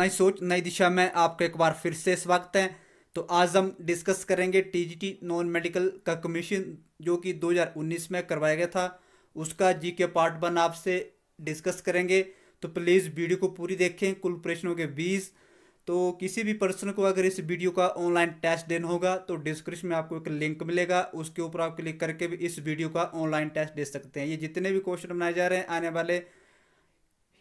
नई सोच नई दिशा में आपका एक बार फिर से स्वागत है तो आज हम डिस्कस करेंगे टीजीटी नॉन मेडिकल का कमीशन जो कि 2019 में करवाया गया था उसका जी के पार्ट वन आपसे डिस्कस करेंगे तो प्लीज़ वीडियो को पूरी देखें कुल प्रश्नों के बीस तो किसी भी पर्सन को अगर इस वीडियो का ऑनलाइन टेस्ट देना होगा तो डिस्क्रिप्शन में आपको एक लिंक मिलेगा उसके ऊपर आप क्लिक करके भी इस वीडियो का ऑनलाइन टेस्ट दे सकते हैं ये जितने भी क्वेश्चन बनाए जा रहे हैं आने वाले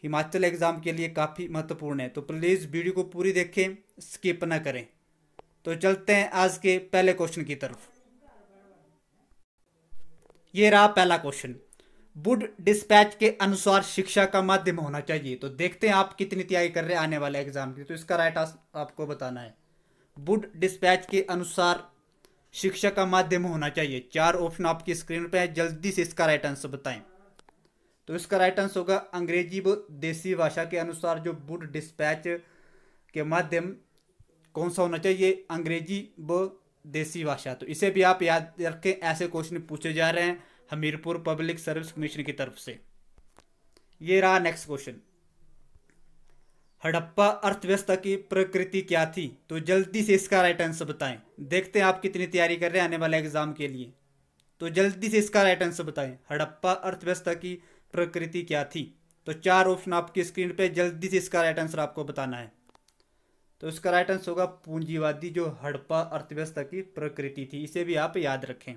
हिमाचल एग्ज़ाम के लिए काफ़ी महत्वपूर्ण है तो प्लीज़ वीडियो को पूरी देखें स्किप ना करें तो चलते हैं आज के पहले क्वेश्चन की तरफ ये रहा पहला क्वेश्चन बुड डिस्पैच के अनुसार शिक्षा का माध्यम होना चाहिए तो देखते हैं आप कितनी तैयारी कर रहे हैं आने वाले एग्जाम की तो इसका राइट आपको बताना है बुड डिस्पैच के अनुसार शिक्षा का माध्यम होना चाहिए चार ऑप्शन आपकी स्क्रीन पर है जल्दी से इसका राइट आंसर बताएं तो इसका राइट आंसर होगा अंग्रेजी व देसी भाषा के अनुसार जो बुट डिस्पैच के माध्यम कौन सा होना चाहिए अंग्रेजी व देसी भाषा तो इसे भी आप याद रखें ऐसे क्वेश्चन पूछे जा रहे हैं हमीरपुर पब्लिक सर्विस कमीशन की तरफ से ये रहा नेक्स्ट क्वेश्चन हड़प्पा अर्थव्यवस्था की प्रकृति क्या थी तो जल्दी से इसका राइट आंसर बताएं देखते हैं आप कितनी तैयारी कर रहे हैं आने वाले एग्जाम के लिए तो जल्दी से इसका राइट आंसर बताएं हड़प्पा अर्थव्यवस्था की प्रकृति क्या थी तो चार ऑप्शन आपकी स्क्रीन पे जल्दी से इसका राइट आंसर आपको बताना है तो इसका राइट आंसर होगा पूंजीवादी जो हड़प्पा अर्थव्यवस्था की प्रकृति थी इसे भी आप याद रखें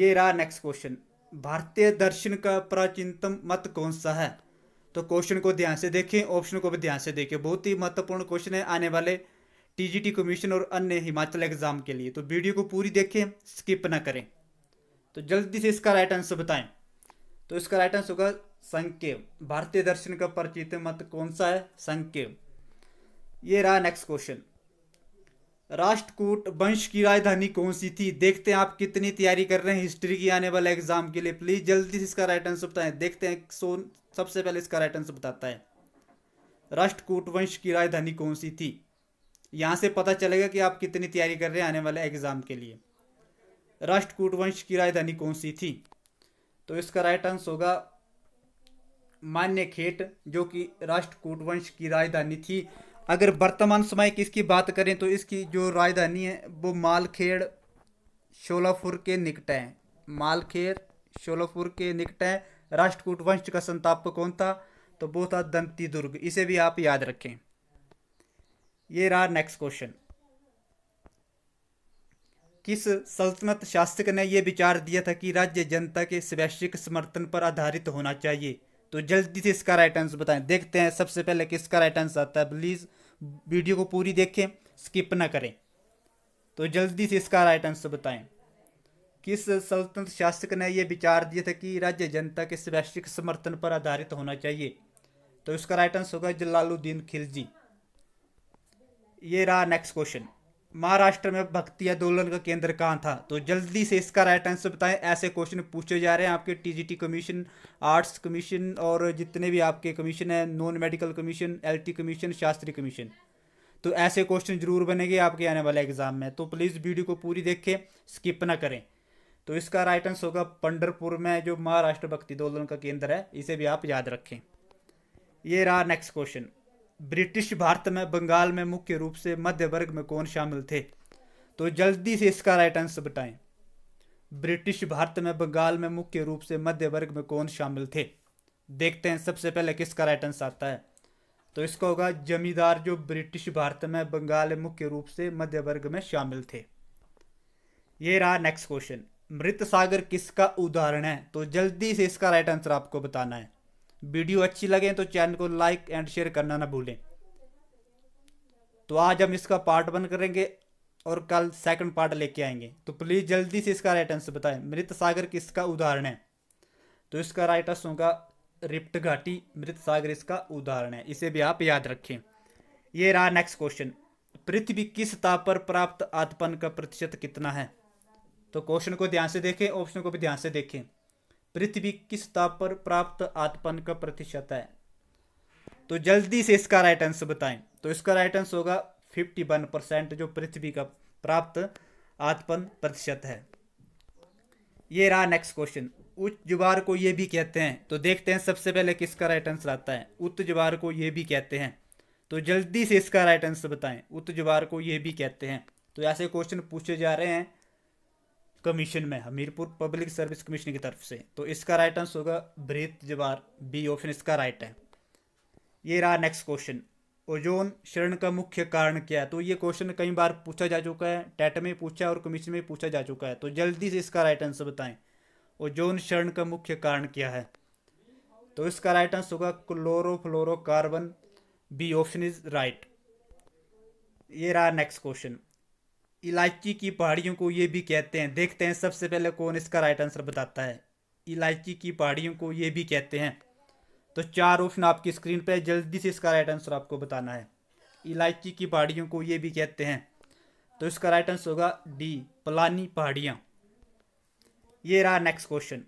ये रहा नेक्स्ट क्वेश्चन भारतीय दर्शन का प्राचीनतम मत कौन सा है तो क्वेश्चन को ध्यान से देखें ऑप्शन को भी ध्यान से देखें बहुत ही महत्वपूर्ण क्वेश्चन है आने वाले टीजीटी कमीशन और अन्य हिमाचल एग्जाम के लिए तो वीडियो को पूरी देखें स्किप ना करें तो जल्दी से इसका राइट आंसर बताएं तो इसका राइट आंसर होगा संकेव भारतीय दर्शन का परिचित मत कौन सा है संकेव ये रहा नेक्स्ट क्वेश्चन राष्ट्रकूट वंश की राजधानी कौन सी थी देखते हैं आप कितनी तैयारी कर रहे हैं हिस्ट्री की आने वाले एग्जाम के लिए प्लीज जल्दी से इसका राइट आंसर बताएं देखते हैं सो सबसे पहले इसका राइट आंसर बताता है राष्ट्रकूट वंश की राजधानी कौन सी थी यहाँ से पता चलेगा कि आप कितनी तैयारी कर रहे हैं आने वाले एग्जाम के लिए राष्ट्रकूट वंश की राजधानी कौन सी थी तो इसका राइट आंसर होगा मान्य खेट जो कि राष्ट्रकूट वंश की राजधानी थी अगर वर्तमान समय की इसकी बात करें तो इसकी जो राजधानी है वो मालखेड़ शोलापुर के निकट है मालखेड़ शोलापुर के निकट है राष्ट्रकूट वंश का संताप कौन था तो वो था दंती दुर्ग इसे भी आप याद रखें ये रहा नेक्स्ट क्वेश्चन किस सल्तनत शासक ने यह विचार दिया था कि राज्य जनता के स्वैश्विक समर्थन पर आधारित होना चाहिए तो जल्दी से इसका राइट आंसर बताएं देखते हैं सबसे पहले किसका राइट आंसर आता है प्लीज़ वीडियो को पूरी देखें स्किप ना करें तो जल्दी से इसका राइट आंसर बताएं किस सल्तनत शासक ने यह विचार दिया था कि राज्य जनता के स्वैश्विक समर्थन पर आधारित होना चाहिए तो इसका राइट आंसर होगा जलालुद्दीन खिलजी ये रहा नेक्स्ट क्वेश्चन महाराष्ट्र में भक्ति आंदोलन का केंद्र कहाँ था तो जल्दी से इसका राइट आंसर बताएं ऐसे क्वेश्चन पूछे जा रहे हैं आपके टीजीटी कमीशन आर्ट्स कमीशन और जितने भी आपके कमीशन हैं non medical commission LT commission Shastri commission तो ऐसे क्वेश्चन जरूर बनेंगे आपके आने वाले एग्जाम में तो प्लीज़ वीडियो को पूरी देखें स्किप ना करें तो इसका राइट आंसर होगा पंडरपुर में जो महाराष्ट्र भक्ति आंदोलन का केंद्र है इसे भी आप याद रखें ये रहा नेक्स्ट क्वेश्चन ब्रिटिश भारत में बंगाल में मुख्य रूप से मध्य वर्ग में कौन शामिल थे तो जल्दी से इसका राइट आंसर बताएं ब्रिटिश भारत में बंगाल में मुख्य रूप से मध्य वर्ग में कौन शामिल थे देखते हैं सबसे पहले किसका राइट आंसर आता है तो इसका होगा जमींदार जो ब्रिटिश भारत में बंगाल मुख्य रूप से मध्य वर्ग में शामिल थे ये रहा नेक्स्ट क्वेश्चन मृत सागर किसका उदाहरण है तो जल्दी से इसका राइट आंसर आपको बताना है वीडियो अच्छी लगे तो चैनल को लाइक एंड शेयर करना ना भूलें तो आज हम इसका पार्ट वन करेंगे और कल सेकंड पार्ट लेके आएंगे तो प्लीज़ जल्दी से इसका राइट आंसर बताएं मृत सागर किसका उदाहरण है तो इसका राइट आंसर होगा रिप्ट घाटी मृत सागर इसका उदाहरण है इसे भी आप याद रखें ये रहा नेक्स्ट क्वेश्चन पृथ्वी किस ताप पर प्राप्त आत्पन का प्रतिशत कितना है तो क्वेश्चन को ध्यान से देखें ऑप्शन को भी ध्यान से देखें पृथ्वी किस ताप पर प्राप्त आत्पन का प्रतिशत है तो जल्दी से इसका राइट आंसर बताएं तो इसका राइट आंसर होगा फिफ्टी वन परसेंट जो पृथ्वी का प्राप्त आत्पन प्रतिशत है ये रहा नेक्स्ट क्वेश्चन उच्च जुवार को ये भी कहते हैं तो देखते हैं सबसे पहले किसका राइट आंसर आता है उच्च जुवार को ये भी कहते हैं तो जल्दी से इसका राइट आंसर बताएं उत्त जुबार को ये भी कहते हैं तो ऐसे क्वेश्चन पूछे जा रहे हैं कमीशन में हमीरपुर पब्लिक सर्विस कमीशन की तरफ से तो इसका राइट आंसर होगा ब्रीत जवार बी ऑप्शन इसका राइट है ये रहा नेक्स्ट क्वेश्चन ओजोन शरण का मुख्य कारण क्या है तो ये क्वेश्चन कई बार पूछा जा चुका है टैट में पूछा और कमीशन में पूछा जा चुका है तो जल्दी से इसका राइट आंसर बताएं ओजोन शरण का मुख्य कारण क्या है तो इसका राइट आंसर होगा chlorofluorocarbon B option is right ये रहा नेक्स्ट क्वेश्चन इलायची की पहाड़ियों को ये भी कहते हैं देखते हैं सबसे पहले कौन इसका राइट आंसर बताता है इलायची की पहाड़ियों को ये भी कहते हैं तो चार ऑप्शन आपकी स्क्रीन पर जल्दी से इसका राइट आंसर आपको बताना है इलायची की पहाड़ियों को ये भी कहते हैं तो इसका राइट आंसर होगा डी पलानी पहाड़ियाँ ये रहा नेक्स्ट क्वेश्चन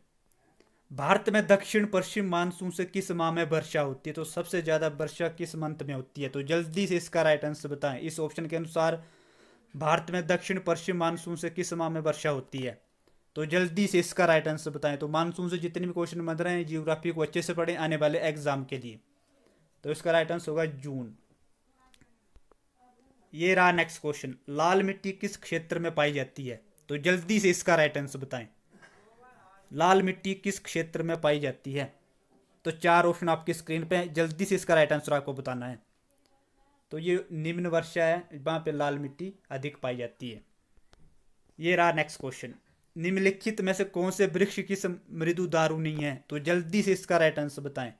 भारत में दक्षिण पश्चिम मानसून से किस माह में वर्षा होती है तो सबसे ज़्यादा वर्षा किस मंथ में होती है तो जल्दी से इसका राइट आंसर बताएं इस ऑप्शन के अनुसार भारत में दक्षिण पश्चिम मानसून से किस माह में वर्षा होती है तो जल्दी से इसका राइट आंसर बताएं तो मानसून से जितने भी क्वेश्चन बन रहे हैं जियोग्राफी को अच्छे से पढ़ें आने वाले एग्जाम के लिए तो इसका राइट आंसर होगा जून ये रहा नेक्स्ट क्वेश्चन लाल मिट्टी किस क्षेत्र में पाई जाती है तो जल्दी से इसका राइट आंसर बताएं लाल मिट्टी किस क्षेत्र में पाई जाती है तो चार ऑप्शन आपकी स्क्रीन पे हैं जल्दी से इसका राइट आंसर आपको बताना है तो ये निम्न वर्षा है वहाँ पे लाल मिट्टी अधिक पाई जाती है ये रहा नेक्स्ट क्वेश्चन निम्नलिखित में से कौन से वृक्ष की मृदु दारू नहीं है तो जल्दी से इसका राइट आंसर बताएं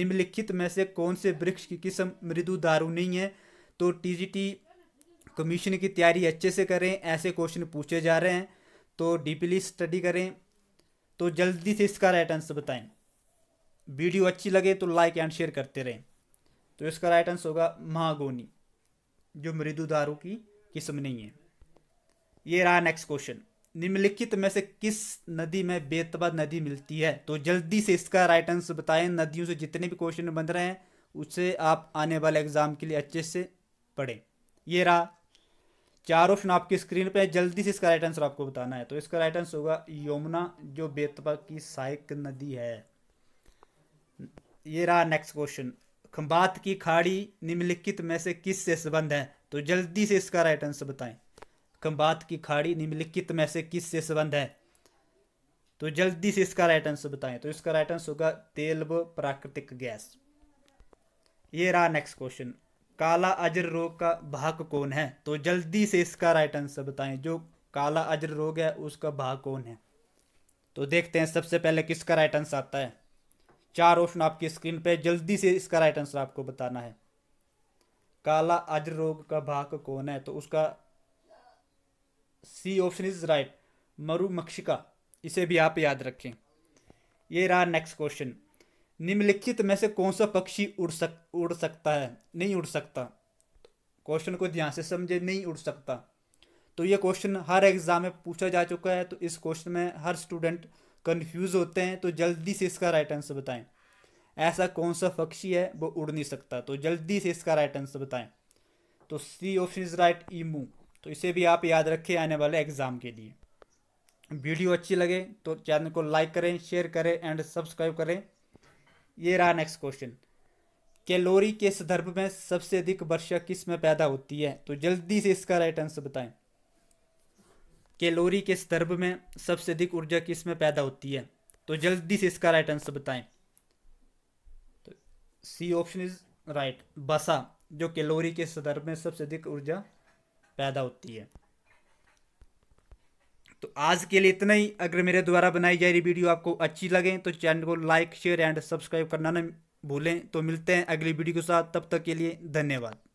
निम्नलिखित में से कौन से वृक्ष की किस्म मृदु दारू नहीं है तो टीजीटी कमीशन की तैयारी अच्छे से करें ऐसे क्वेश्चन पूछे जा रहे हैं तो डीपली स्टडी e करें तो जल्दी से इसका राइट आंसर बताएं वीडियो अच्छी लगे तो लाइक एंड शेयर करते रहें तो इसका राइट आंसर होगा महागोनी जो मृदु दारू की किस्म नहीं है ये रहा नेक्स्ट क्वेश्चन निम्नलिखित में से किस नदी में बेतबा नदी मिलती है तो जल्दी से इसका राइट आंसर बताएं नदियों से जितने भी क्वेश्चन बन रहे हैं उसे आप आने वाले एग्जाम के लिए अच्छे से पढ़ें ये रहा चार ऑप्शन आपकी स्क्रीन पे है जल्दी से इसका राइट आंसर आपको बताना है तो इसका राइट आंसर होगा यमुना जो बेतबा की सहायक नदी है ये रहा नेक्स्ट क्वेश्चन खंबात की खाड़ी निम्नलिखित में से किस से संबंध है तो जल्दी से इसका राइट आंसर बताएं खंबात की खाड़ी निम्नलिखित में से किस से संबंध है तो जल्दी से इसका राइट आंसर बताएं तो इसका राइट आंसर होगा तेल व प्राकृतिक गैस ये रहा नेक्स्ट क्वेश्चन काला अजर रोग का भाग कौन है तो जल्दी से इसका राइट आंसर बताएं जो काला अजर रोग है उसका भाग कौन है तो देखते हैं सबसे पहले किसका राइट आंसर आता है चार ऑप्शन आपकी स्क्रीन पे जल्दी से इसका राइट आंसर आपको बताना है काला अज्र रोग का भाग कौन है तो उसका सी ऑप्शन इज राइट मरुमक्षिका इसे भी आप याद रखें ये रहा नेक्स्ट क्वेश्चन निम्नलिखित में से कौन सा पक्षी उड़ सक उड़ सकता है नहीं उड़ सकता क्वेश्चन को ध्यान से समझे नहीं उड़ सकता तो ये क्वेश्चन हर एग्ज़ाम में पूछा जा चुका है तो इस क्वेश्चन में हर स्टूडेंट कन्फ्यूज़ होते हैं तो जल्दी से इसका राइट आंसर बताएं ऐसा कौन सा पक्षी है वो उड़ नहीं सकता तो जल्दी से इसका राइट आंसर बताएं तो C option is right emu तो इसे भी आप याद रखें आने वाले एग्ज़ाम के लिए वीडियो अच्छी लगे तो चैनल को लाइक करें शेयर करें एंड सब्सक्राइब करें ये रहा नेक्स्ट क्वेश्चन कैलोरी के संदर्भ में सबसे अधिक वर्षा किस में पैदा होती है तो जल्दी से इसका राइट आंसर बताएं कैलोरी के संदर्भ में सबसे अधिक ऊर्जा किस में पैदा होती है तो जल्दी से इसका राइट आंसर बताएं तो सी ऑप्शन इज राइट बसा जो कैलोरी के संदर्भ में सबसे अधिक ऊर्जा पैदा होती है तो आज के लिए इतना ही अगर मेरे द्वारा बनाई जा रही वीडियो आपको अच्छी लगे तो चैनल को लाइक शेयर एंड सब्सक्राइब करना ना भूलें तो मिलते हैं अगली वीडियो के साथ तब तक के लिए धन्यवाद